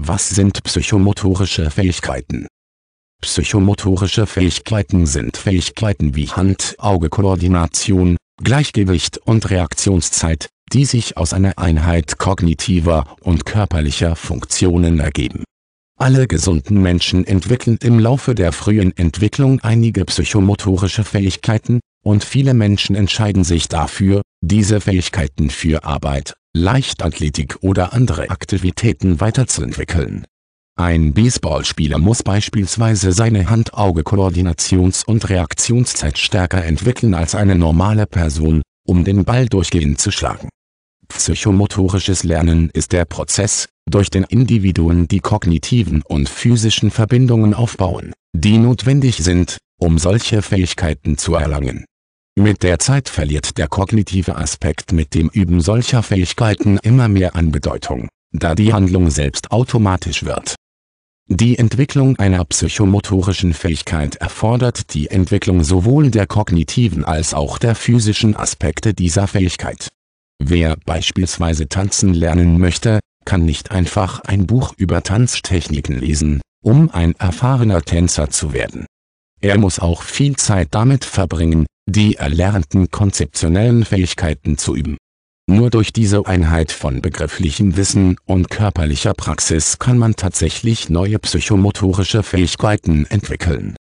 Was sind psychomotorische Fähigkeiten? Psychomotorische Fähigkeiten sind Fähigkeiten wie Hand-Auge-Koordination, Gleichgewicht und Reaktionszeit, die sich aus einer Einheit kognitiver und körperlicher Funktionen ergeben. Alle gesunden Menschen entwickeln im Laufe der frühen Entwicklung einige psychomotorische Fähigkeiten, und viele Menschen entscheiden sich dafür, diese Fähigkeiten für Arbeit, Leichtathletik oder andere Aktivitäten weiterzuentwickeln. Ein Baseballspieler muss beispielsweise seine Hand-Auge-Koordinations- und Reaktionszeit stärker entwickeln als eine normale Person, um den Ball durchgehend zu schlagen. Psychomotorisches Lernen ist der Prozess, durch den Individuen die kognitiven und physischen Verbindungen aufbauen, die notwendig sind, um solche Fähigkeiten zu erlangen. Mit der Zeit verliert der kognitive Aspekt mit dem Üben solcher Fähigkeiten immer mehr an Bedeutung, da die Handlung selbst automatisch wird. Die Entwicklung einer psychomotorischen Fähigkeit erfordert die Entwicklung sowohl der kognitiven als auch der physischen Aspekte dieser Fähigkeit. Wer beispielsweise tanzen lernen möchte, kann nicht einfach ein Buch über Tanztechniken lesen, um ein erfahrener Tänzer zu werden. Er muss auch viel Zeit damit verbringen, die erlernten konzeptionellen Fähigkeiten zu üben. Nur durch diese Einheit von begrifflichem Wissen und körperlicher Praxis kann man tatsächlich neue psychomotorische Fähigkeiten entwickeln.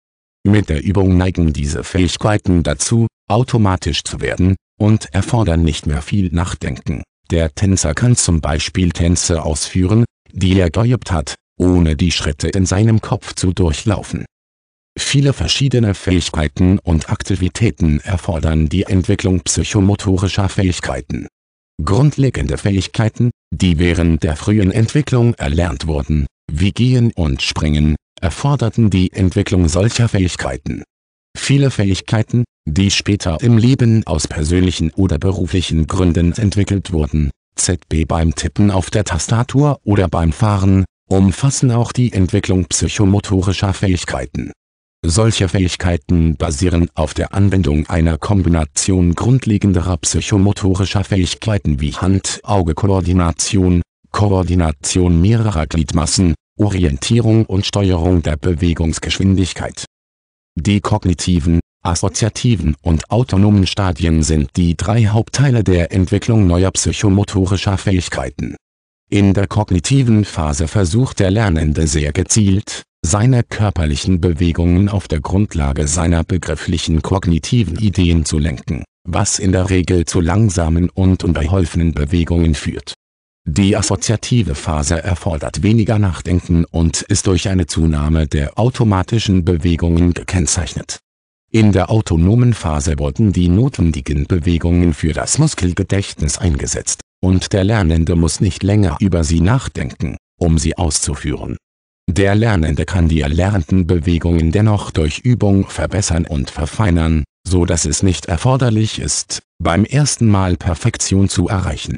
Mit der Übung neigen diese Fähigkeiten dazu, automatisch zu werden, und erfordern nicht mehr viel Nachdenken. Der Tänzer kann zum Beispiel Tänze ausführen, die er geübt hat, ohne die Schritte in seinem Kopf zu durchlaufen. Viele verschiedene Fähigkeiten und Aktivitäten erfordern die Entwicklung psychomotorischer Fähigkeiten. Grundlegende Fähigkeiten, die während der frühen Entwicklung erlernt wurden, wie Gehen und Springen, erforderten die Entwicklung solcher Fähigkeiten. Viele Fähigkeiten, die später im Leben aus persönlichen oder beruflichen Gründen entwickelt wurden, ZB beim Tippen auf der Tastatur oder beim Fahren, umfassen auch die Entwicklung psychomotorischer Fähigkeiten solche Fähigkeiten basieren auf der Anwendung einer Kombination grundlegenderer psychomotorischer Fähigkeiten wie Hand-Auge-Koordination, Koordination mehrerer Gliedmassen, Orientierung und Steuerung der Bewegungsgeschwindigkeit. Die kognitiven, assoziativen und autonomen Stadien sind die drei Hauptteile der Entwicklung neuer psychomotorischer Fähigkeiten. In der kognitiven Phase versucht der Lernende sehr gezielt, seine körperlichen Bewegungen auf der Grundlage seiner begrifflichen kognitiven Ideen zu lenken, was in der Regel zu langsamen und unbeholfenen Bewegungen führt. Die assoziative Phase erfordert weniger Nachdenken und ist durch eine Zunahme der automatischen Bewegungen gekennzeichnet. In der autonomen Phase wurden die notwendigen Bewegungen für das Muskelgedächtnis eingesetzt, und der Lernende muss nicht länger über sie nachdenken, um sie auszuführen. Der Lernende kann die erlernten Bewegungen dennoch durch Übung verbessern und verfeinern, so dass es nicht erforderlich ist, beim ersten Mal Perfektion zu erreichen